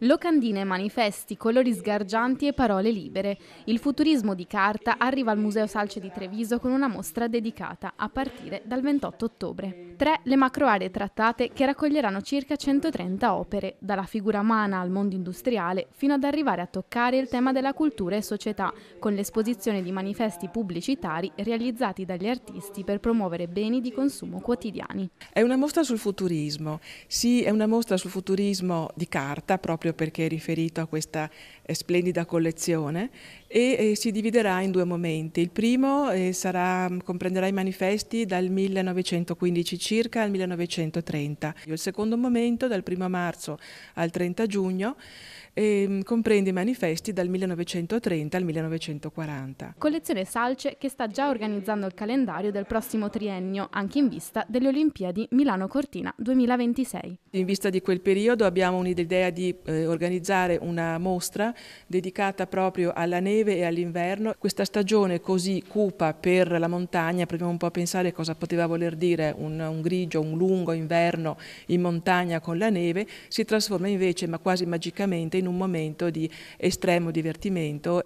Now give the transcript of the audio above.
Locandine, manifesti, colori sgargianti e parole libere. Il futurismo di carta arriva al Museo Salce di Treviso con una mostra dedicata a partire dal 28 ottobre. Tre le macro aree trattate che raccoglieranno circa 130 opere, dalla figura umana al mondo industriale fino ad arrivare a toccare il tema della cultura e società, con l'esposizione di manifesti pubblicitari realizzati dagli artisti per promuovere beni di consumo quotidiani. È una mostra sul futurismo, sì, è una mostra sul futurismo di carta proprio proprio perché è riferito a questa eh, splendida collezione e eh, si dividerà in due momenti. Il primo eh, sarà, mm, comprenderà i manifesti dal 1915 circa al 1930. Il secondo momento dal 1 marzo al 30 giugno ehm, comprende i manifesti dal 1930 al 1940. Collezione Salce che sta già organizzando il calendario del prossimo triennio, anche in vista delle Olimpiadi Milano-Cortina 2026. In vista di quel periodo abbiamo un'idea di eh, organizzare una mostra dedicata proprio alla neve e all'inverno. Questa stagione così cupa per la montagna, proviamo un po' a pensare cosa poteva voler dire un, un grigio, un lungo inverno in montagna con la neve, si trasforma invece, ma quasi magicamente, in un momento di estremo divertimento.